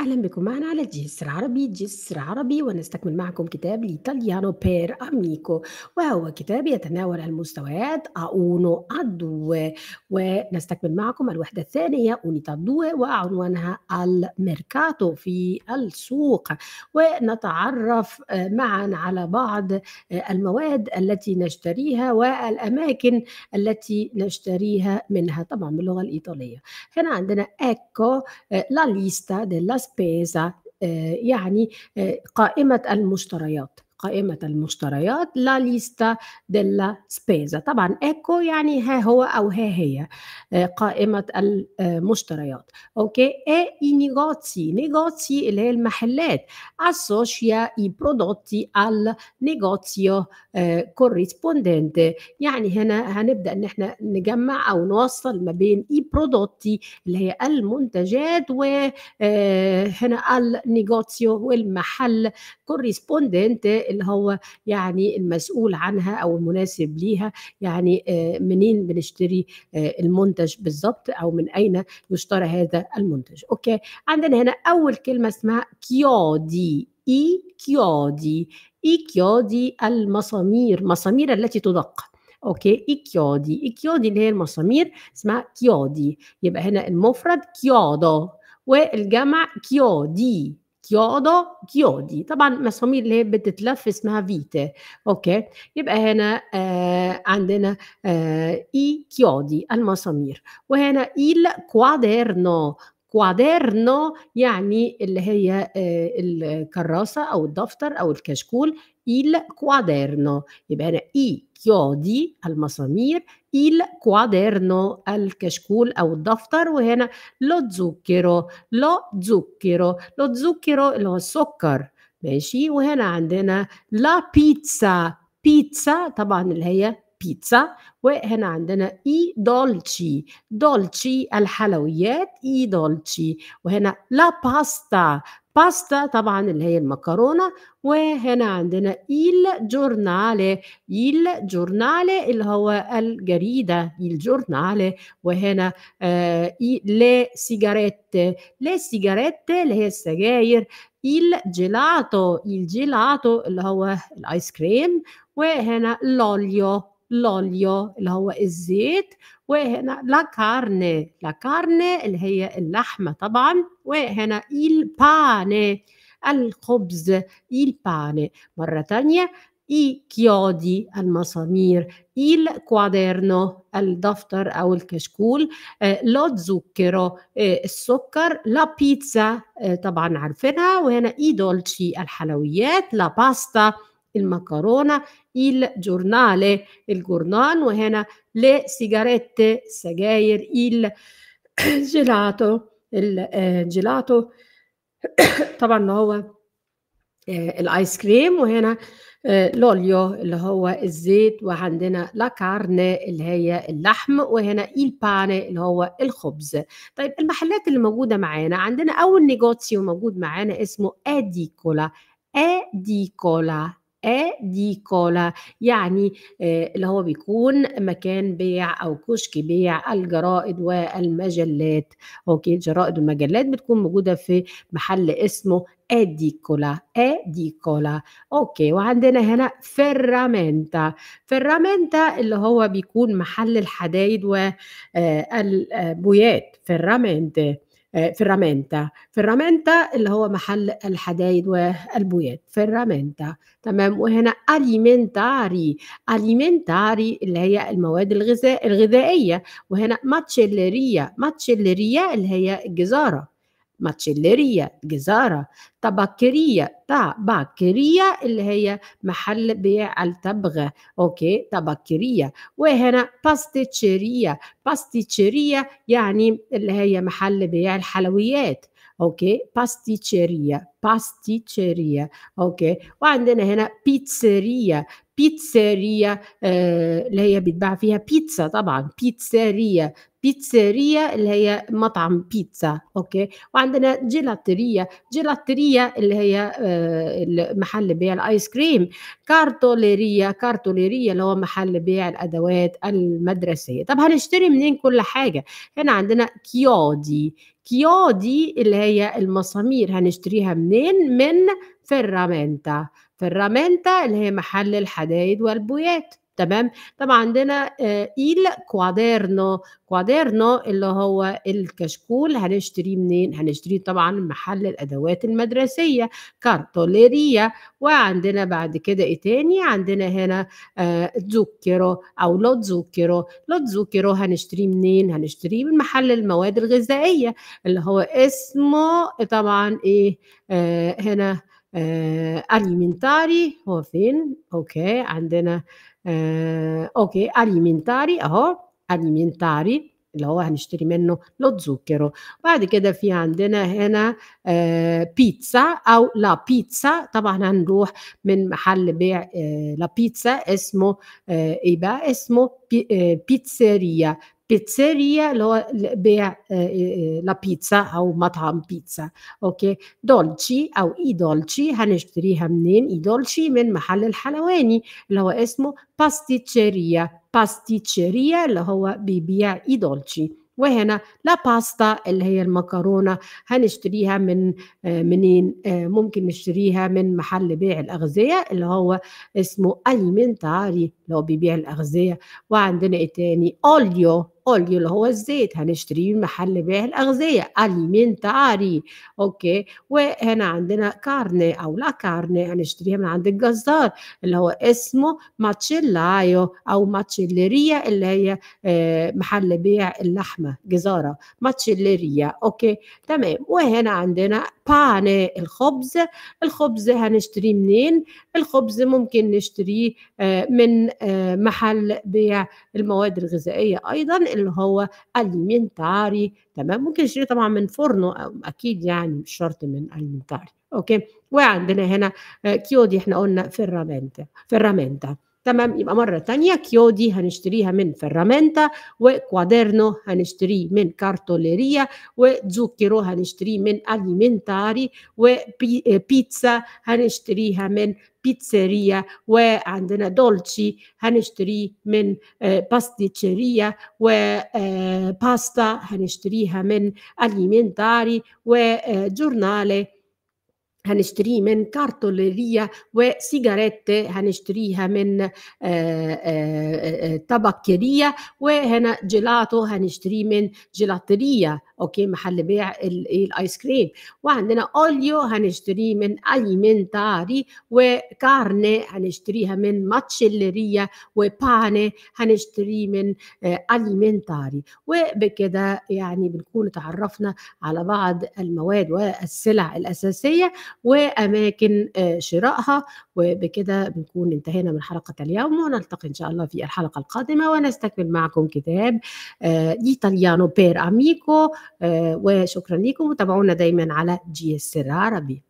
أهلا بكم معنا على جسر عربي جسر عربي ونستكمل معكم كتاب ليتاليانو بير أميكو وهو كتاب يتناول المستويات أونو أدو ونستكمل معكم الوحدة الثانية أونيتا دو وعنوانها الميركاتو في السوق ونتعرف آه، معا على بعض آه، المواد التي نشتريها والأماكن التي نشتريها منها طبعا باللغة الإيطالية هنا عندنا أكو آه، لا ليستا دي لاس سبيزا eh, يعني eh, قائمة المشتريات قائمة المشتريات لا ليستا ديلا سبيزا طبعا ايكو يعني ها هو أو ها هي آه، قائمة المشتريات اوكي اي اي نيغوتي نيغوتي اللي هي المحلات اسوشيا اي برودوتي al نيغوتيو آه، corrispondente يعني هنا هنبدأ ان احنا نجمع او نوصل ما بين اي برودوتي اللي هي المنتجات وهنا آه، نيغوتيو والمحل كوريسبوندنت اللي هو يعني المسؤول عنها او المناسب ليها يعني آه، منين بنشتري آه، المنتج بالظبط او من اين يشترى هذا المنتج اوكي عندنا هنا اول كلمه اسمها كيودي اي كيودي اي كيودي المسامير مسامير التي تدق اوكي ايكيودي ايكيودي اللي هي المسامير اسمها كيودي يبقى هنا المفرد كيودو والجمع كيودي كيودو كيودي طبعا مسامير اللي هي بتتلف اسمها فيتا اوكي يبقى هنا آه عندنا آه اي كيودي المسامير وهنا il quaderno كواديرنو يعني اللي هي آه، الكراسة أو الدفتر أو الكشكول إل كوادرنو يبقى إي كيودي المسامير إل كوادرنو الكشكول او الدفتر وهنا لو zucchero لو zucchero لو zucchero اللي هو السكر ماشي وهنا عندنا لا بيتزا بيتزا طبعا اللي هي بيتزا وهنا عندنا اي دولتشي دولتشي الحلويات اي دولتشي وهنا لا باستا باستا طبعا اللي هي المكرونه وهنا عندنا il giornale il giornale اللي هو الجريده il giornale وهنا آه le sigarette le sigarette اللي هي السجاير il gelato il gelato اللي هو الايس كريم وهنا l'olio لوليو اللي هو الزيت وهنا لا كارني لا كارني اللي هي اللحمة طبعا وهنا il pane الخبز il pane مرة ثانيه i chiodi المسامير il quaderno الدفتر أو الكشكول آه، لو زوكرو آه، السكر لا بيتزا آه، طبعا عارفينها وهنا i dolci الحلويات لا باستا المكرونة il giornale الجورنان وهنا le sigarette سجاير il gelato الجيلاتو آه، طبعا هو آه، الايس كريم وهنا آه، لوليو اللي هو الزيت وعندنا لا اللي هي اللحم وهنا الباني اللي هو الخبز طيب المحلات اللي موجوده معانا عندنا اول نيجوتسيو موجود معانا اسمه اديكولا اديكولا أديكولا يعني آه، اللي هو بيكون مكان بيع أو كشك بيع الجرائد والمجلات أوكي الجرائد والمجلات بتكون موجودة في محل اسمه أديكولا أديكولا أوكي وعندنا هنا فرامنتا فرامنتا اللي هو بيكون محل الحدايد والبويات فرامنتا آه، فرامنتا فرامنتا اللي هو محل الحدائد والبويات فرامنتا تمام وهنا اليمنتاري اليمنتاري اللي هي المواد الغذاء الغذائيه وهنا ماتشيلريا ماتشيلريا اللي هي الجزاره ماتشيليريا جزارة تبكرية تبكرية اللي هي محل بيع التبغ أوكي تبكرية وهنا باستيتشيريا باستيتشيريا يعني اللي هي محل بيع الحلويات اوكي باستيتشيريا باستيتشيريا اوكي وعندنا هنا بيتزريا بيتزريا آه اللي هي بيتباع فيها بيتزا طبعا بيتزريا بيتزارية اللي هي مطعم بيتزا أوكي وعندنا جيلاترية جيلاترية اللي هي آه، محل بيع الآيس كريم كارتوليرية كارتوليرية اللي هو محل بيع الأدوات المدرسية طب هنشتري منين كل حاجة هنا عندنا كيودي كيودي اللي هي المسامير هنشتريها منين من فرامنتا فرامنتا اللي هي محل الحدايد والبويات تمام طبعا عندنا آه، إيل كواديرنو كواديرنو اللي هو الكشكول هنشتريه منين هنشتريه طبعا من محل الأدوات المدرسية كارتوليرية وعندنا بعد كده إيه تاني عندنا هنا آه، زوكيرو أو لو زوكيرو لو زوكيرو هنشتريه منين هنشتريه من محل المواد الغذائية اللي هو اسمه طبعا إيه آه، هنا اليمنتاري هو فين اوكي عندنا آه، اوكي alimentari اهو alimentari اللي هو هنشتري منه لو تزوكرو بعد كده في عندنا هنا آه بيتزا او لا بيتزا طبعا هنروح من محل بيع آه لا بيتزا اسمه آه ايه بقى اسمه بي آه بيتزاريا بيتزيريا اللي هو بيع لا بيتزا او مطعم بيتزا اوكي دولتشي او اي دولتشي هنشتريها منين اي دولتشي من محل الحلواني اللي هو اسمه باستيتشيريا باستيتشيريا اللي هو بيبيع اي دولتشي وهنا لا باستا اللي هي المكرونة هنشتريها من منين ممكن نشتريها من محل بيع الأغذية اللي هو اسمه أليمنتاري اللي هو بيبيع الأغذية وعندنا إيه تاني أوليو أوليو اللي هو الزيت هنشتريه من محل بيع الأغذية أليمنتاري أوكي وهنا عندنا كارني أو لا كارني هنشتريها من عند الجزار اللي هو اسمه ماتشيلايو أو ماتشيليريا اللي هي آه، محل بيع اللحمة جزارة ماتشيليريا أوكي تمام وهنا عندنا باني الخبز الخبز هنشتريه منين الخبز ممكن نشتريه آه، من آه، محل بيع المواد الغذائيه ايضا اللي هو المنتاري تمام ممكن تشتري طبعا من فرنه أو اكيد يعني مش شرط من المنتاري اوكي وعندنا هنا آه، كيودي احنا قلنا في الرامنتا في الرامنتا تمام يبقى مرة تانية كيو دي هنشتريها من فرامنتا وكوادرنو هنشتريه من كارتوليريا وزوكيرو هنشتريه من أليمنتاري وبيتزا هنشتريها من بيتزيريا وعندنا دولتشي هنشتريه من آه، باستيتشيريا وباستا آه، هنشتريها من أليمنتاري وجورنالي آه، هنشتريه من كارتوليرية وسيجارات هنشتريها من تبكرية آه، آه، آه، وهنا جيلاتو هنشتريه من جيلاترية اوكي محل بيع الايس كريم وعندنا اوليو هنشتريه من المنتاري وكارني هنشتريها من ماتشيلريا وباني هنشتريه من المنتاري آه، وبكده يعني بنكون تعرفنا على بعض المواد والسلع الاساسيه واماكن آه، شرائها وبكده بنكون انتهينا من حلقه اليوم ونلتقي ان شاء الله في الحلقه القادمه ونستكمل معكم كتاب آه، ايطاليانو بير اميكو آه، وشكرا لكم وتابعونا دايما على جي اس عربي